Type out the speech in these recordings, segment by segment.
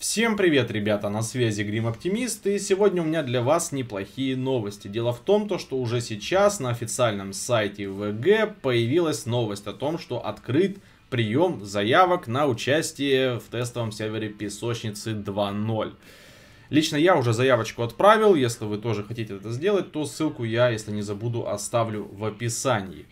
Всем привет, ребята, на связи Грим Оптимист, и сегодня у меня для вас неплохие новости. Дело в том, то, что уже сейчас на официальном сайте ВГ появилась новость о том, что открыт прием заявок на участие в тестовом сервере Песочницы 2.0. Лично я уже заявочку отправил, если вы тоже хотите это сделать, то ссылку я, если не забуду, оставлю в описании.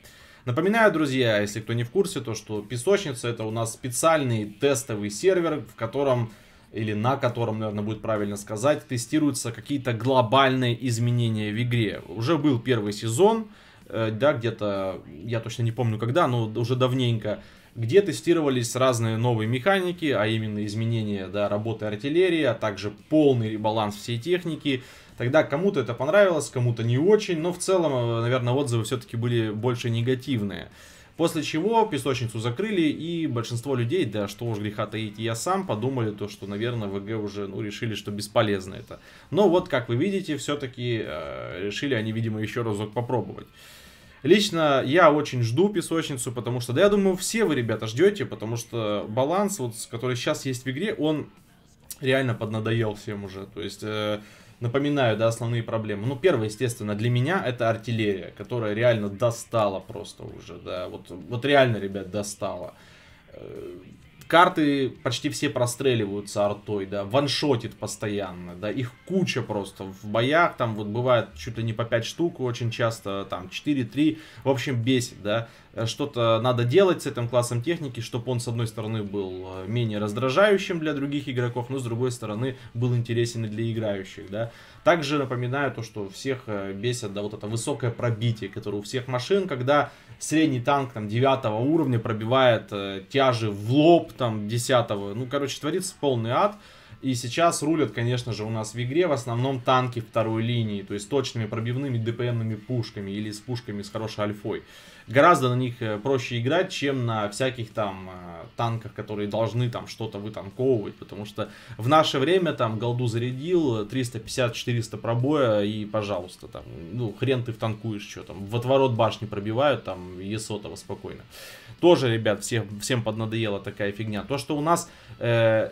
Напоминаю, друзья, если кто не в курсе, то что Песочница это у нас специальный тестовый сервер, в котором или на котором, наверное, будет правильно сказать, тестируются какие-то глобальные изменения в игре. Уже был первый сезон, э, да, где-то, я точно не помню когда, но уже давненько, где тестировались разные новые механики, а именно изменения да, работы артиллерии, а также полный ребаланс всей техники. Тогда кому-то это понравилось, кому-то не очень, но в целом, э, наверное, отзывы все-таки были больше негативные. После чего песочницу закрыли, и большинство людей, да что уж греха таить, я сам подумали, то, что, наверное, ВГ уже ну, решили, что бесполезно это. Но вот, как вы видите, все-таки э, решили они, видимо, еще разок попробовать. Лично я очень жду песочницу, потому что, да я думаю, все вы, ребята, ждете, потому что баланс, вот, который сейчас есть в игре, он реально поднадоел всем уже. То есть... Э, напоминаю, да, основные проблемы. Ну, первое, естественно, для меня это артиллерия, которая реально достала просто уже, да. Вот, вот реально, ребят, достала. Э, карты почти все простреливаются артой, да, ваншотит постоянно, да, их куча просто в боях, там вот бывает чуть ли не по 5 штук, очень часто там 4-3, в общем бесит, да, э, что-то надо делать с этим классом техники, чтобы он с одной стороны был э, менее раздражающим для других игроков, но с другой стороны был интересен для играющих, да. Также напоминаю то, что всех э, бесит, да, вот это высокое пробитие, которое у всех машин, когда средний танк там 9 уровня пробивает тяжи в лоб, там 10 -го. Ну, короче, творится полный ад. И сейчас рулят, конечно же, у нас в игре в основном танки второй линии, то есть точными пробивными ДПМными пушками или с пушками с хорошей альфой. Гораздо на них э, проще играть, чем на всяких там э, танках, которые должны там что-то вытанковывать, потому что в наше время там голду зарядил, 350-400 пробоя и пожалуйста, там, ну хрен ты втанкуешь, что там, в отворот башни пробивают, там, Есотова спокойно. Тоже, ребят, всех, всем поднадоела такая фигня. То, что у нас э,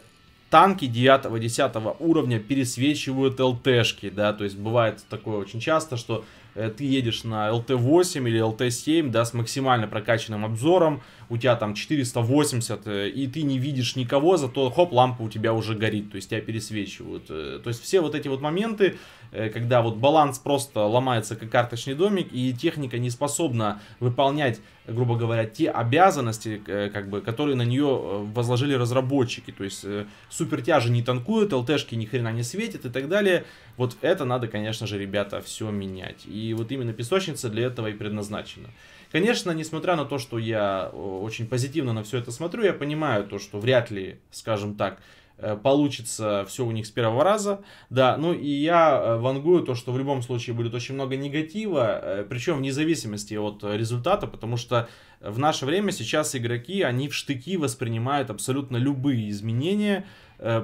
танки 9-10 уровня пересвечивают ЛТшки, да, то есть бывает такое очень часто, что Э, ты едешь на LT8 или LT7, да, с максимально прокачанным обзором, у тебя там 480, э, и ты не видишь никого, зато хоп, лампа у тебя уже горит, то есть тебя пересвечивают. Э, то есть все вот эти вот моменты, когда вот баланс просто ломается как карточный домик, и техника не способна выполнять, грубо говоря, те обязанности, как бы, которые на нее возложили разработчики. То есть супертяжи не танкуют, ЛТшки ни хрена не светят и так далее. Вот это надо, конечно же, ребята, все менять. И и вот именно песочница для этого и предназначена. Конечно, несмотря на то, что я э, очень позитивно на все это смотрю, я понимаю то, что вряд ли, скажем так, э, получится все у них с первого раза, да, ну и я э, вангую то, что в любом случае будет очень много негатива, причем вне зависимости от результата, потому что в наше время сейчас игроки, они в штыки воспринимают абсолютно любые изменения,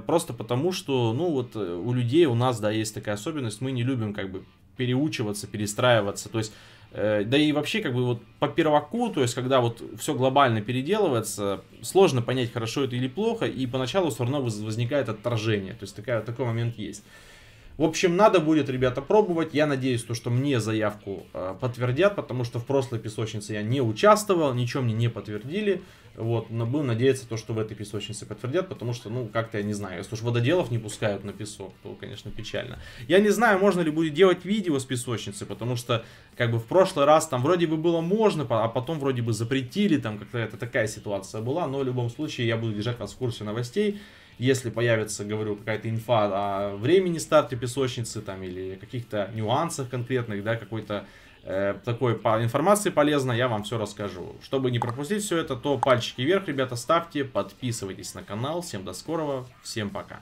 просто потому что, ну вот у людей у нас, да, есть такая особенность, мы не любим как бы переучиваться, перестраиваться. То есть, э, да и вообще, как бы вот по перваку, то есть, когда вот все глобально переделывается, сложно понять, хорошо это или плохо, и поначалу все равно возникает отторжение. То есть, такая, такой момент есть. В общем, надо будет, ребята, пробовать. Я надеюсь, то, что мне заявку э, подтвердят, потому что в прошлой песочнице я не участвовал, ничего мне не подтвердили. Вот, но будем надеяться, то, что в этой песочнице подтвердят, потому что, ну, как-то я не знаю, если уж вододелов не пускают на песок, то, конечно, печально. Я не знаю, можно ли будет делать видео с песочницы, потому что, как бы, в прошлый раз там вроде бы было можно, а потом вроде бы запретили, там какая-то такая ситуация была, но в любом случае я буду держать вас в курсе новостей. Если появится, говорю, какая-то инфа о времени старта песочницы там или каких-то нюансах конкретных, да, какой-то Э, такой по информации полезно, я вам все расскажу. Чтобы не пропустить все это, то пальчики вверх, ребята, ставьте, подписывайтесь на канал. Всем до скорого, всем пока.